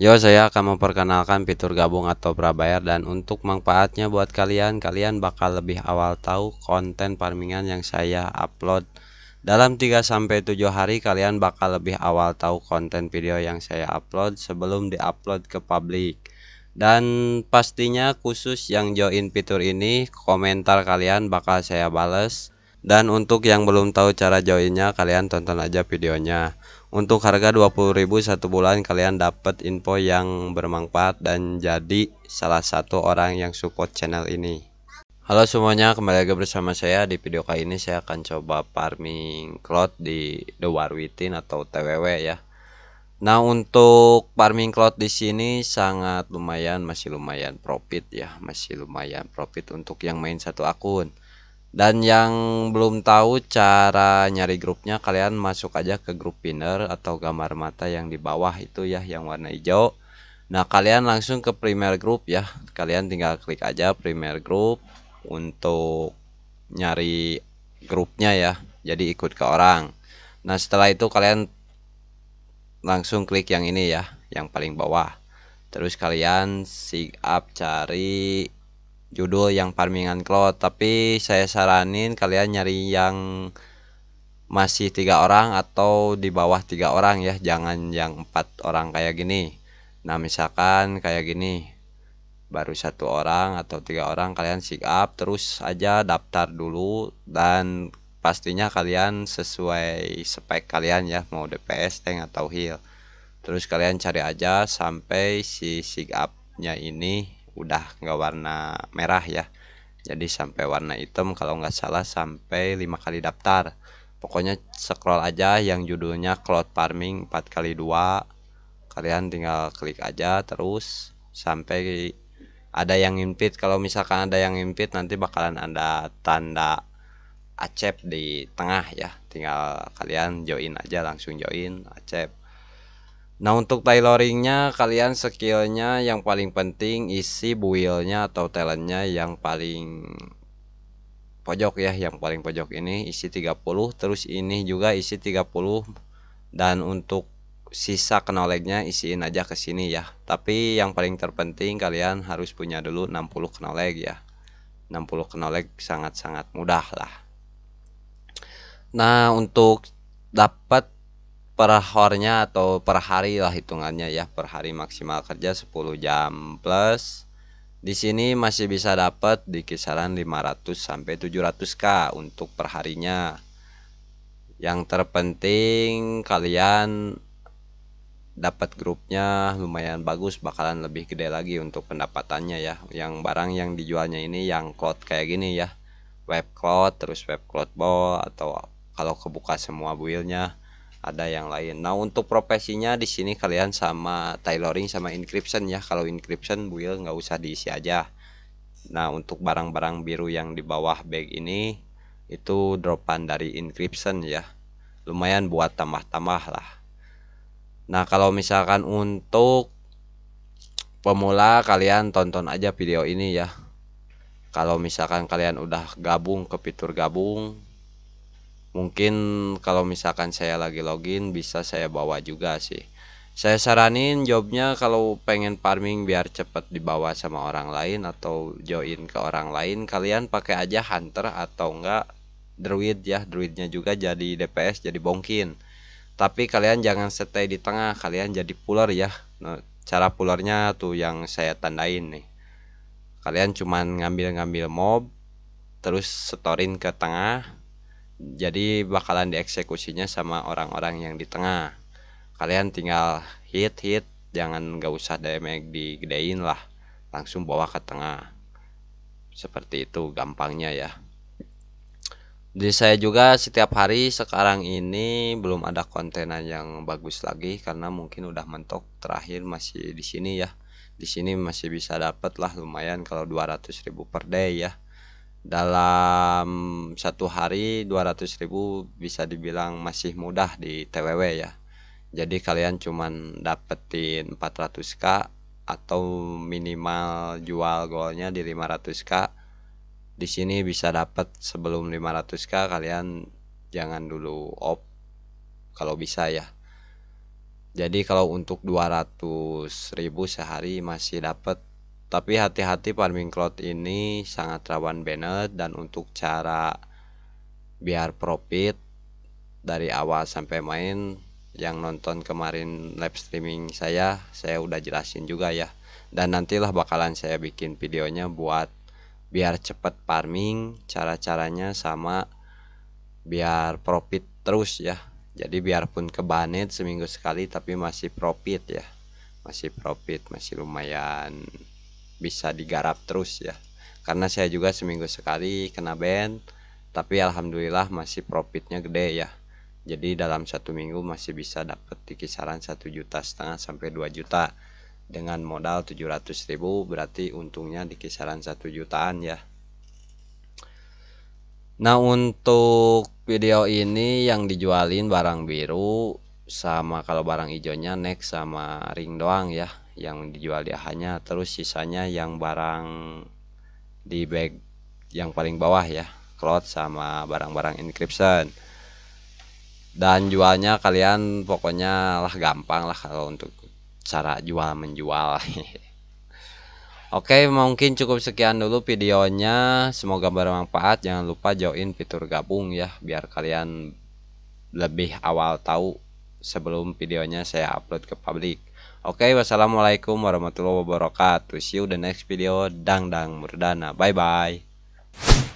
Yo, saya akan memperkenalkan fitur gabung atau prabayar dan untuk manfaatnya buat kalian, kalian bakal lebih awal tahu konten farmingan yang saya upload. Dalam 3 sampai 7 hari kalian bakal lebih awal tahu konten video yang saya upload sebelum diupload ke publik. Dan pastinya khusus yang join fitur ini, komentar kalian bakal saya bales. Dan untuk yang belum tahu cara joinnya kalian tonton aja videonya. Untuk harga 20.000 satu bulan kalian dapat info yang bermanfaat dan jadi salah satu orang yang support channel ini. Halo semuanya, kembali lagi bersama saya di video kali ini saya akan coba farming cloud di The Warwitin atau TWW ya. Nah, untuk farming cloud di sini sangat lumayan, masih lumayan profit ya, masih lumayan profit untuk yang main satu akun. Dan yang belum tahu cara nyari grupnya, kalian masuk aja ke grup pinner atau gambar mata yang di bawah itu ya, yang warna hijau. Nah, kalian langsung ke primer group ya. Kalian tinggal klik aja primer group untuk nyari grupnya ya. Jadi ikut ke orang. Nah, setelah itu kalian langsung klik yang ini ya, yang paling bawah. Terus kalian sig up cari judul yang farmingan cloud tapi saya saranin kalian nyari yang masih tiga orang atau di bawah tiga orang ya jangan yang empat orang kayak gini nah misalkan kayak gini baru satu orang atau tiga orang kalian sig up terus aja daftar dulu dan pastinya kalian sesuai spek kalian ya mau DPS tank atau heal terus kalian cari aja sampai si sig nya ini udah nggak warna merah ya jadi sampai warna hitam kalau nggak salah sampai lima kali daftar pokoknya scroll aja yang judulnya cloud farming 4 kali dua kalian tinggal klik aja terus sampai ada yang impit kalau misalkan ada yang impit nanti bakalan ada tanda acep di tengah ya tinggal kalian join aja langsung join acep Nah untuk tailoringnya kalian skillnya yang paling penting isi builnya atau talentnya yang paling pojok ya yang paling pojok ini isi 30 terus ini juga isi 30 dan untuk sisa knowledge-nya isiin aja ke sini ya tapi yang paling terpenting kalian harus punya dulu 60 knowledge ya 60 knowledge sangat-sangat mudah lah nah untuk dapat per hornya atau per hari lah hitungannya ya per hari maksimal kerja 10 jam plus di sini masih bisa dapat di kisaran 500 sampai 700k untuk perharinya yang terpenting kalian dapat grupnya lumayan bagus bakalan lebih gede lagi untuk pendapatannya ya yang barang yang dijualnya ini yang cloud kayak gini ya web cloud terus web cloud ball atau kalau kebuka semua buildnya ada yang lain. Nah untuk profesinya di sini kalian sama tailoring sama encryption ya. Kalau encryption build nggak usah diisi aja. Nah untuk barang-barang biru yang di bawah bag ini itu dropan dari encryption ya. Lumayan buat tambah-tambah lah. Nah kalau misalkan untuk pemula kalian tonton aja video ini ya. Kalau misalkan kalian udah gabung ke fitur gabung mungkin kalau misalkan saya lagi login bisa saya bawa juga sih saya saranin jobnya kalau pengen farming biar cepet dibawa sama orang lain atau join ke orang lain kalian pakai aja hunter atau enggak druid ya druidnya juga jadi DPS jadi bongkin tapi kalian jangan stay di tengah kalian jadi puller ya nah, cara pullernya tuh yang saya tandain nih kalian cuman ngambil-ngambil mob terus setorin ke tengah jadi bakalan dieksekusinya sama orang-orang yang di tengah kalian tinggal hit hit jangan nggak usah damage digedein lah langsung bawa ke tengah seperti itu gampangnya ya Jadi saya juga setiap hari sekarang ini belum ada kontenan yang bagus lagi karena mungkin udah mentok terakhir masih di sini ya di sini masih bisa dapat lah lumayan kalau 200.000 per day ya dalam satu hari 200 ribu bisa dibilang masih mudah di TWW ya jadi kalian cuman dapetin 400k atau minimal jual golnya di 500k di sini bisa dapat sebelum 500k kalian jangan dulu op kalau bisa ya jadi kalau untuk 200 ribu sehari masih dapat tapi hati-hati farming cloud ini sangat rawan banned dan untuk cara biar profit dari awal sampai main yang nonton kemarin live streaming saya saya udah jelasin juga ya dan nantilah bakalan saya bikin videonya buat biar cepet farming cara-caranya sama biar profit terus ya jadi biarpun ke seminggu sekali tapi masih profit ya masih profit masih lumayan bisa digarap terus ya karena saya juga seminggu sekali kena band tapi alhamdulillah masih profitnya gede ya jadi dalam satu minggu masih bisa dapat di kisaran satu juta setengah sampai 2 juta dengan modal 700 ribu berarti untungnya di kisaran satu jutaan ya Nah untuk video ini yang dijualin barang biru sama kalau barang hijaunya next sama ring doang ya yang dijual di ahanya terus sisanya yang barang di bag yang paling bawah ya cloth sama barang-barang encryption dan jualnya kalian pokoknya lah gampang lah kalau untuk cara jual menjual Oke mungkin cukup sekian dulu videonya semoga bermanfaat jangan lupa join fitur gabung ya biar kalian lebih awal tahu sebelum videonya saya upload ke publik Oke, okay, wassalamualaikum warahmatullahi wabarakatuh. See you the next video. Dang dang merdana. Bye bye.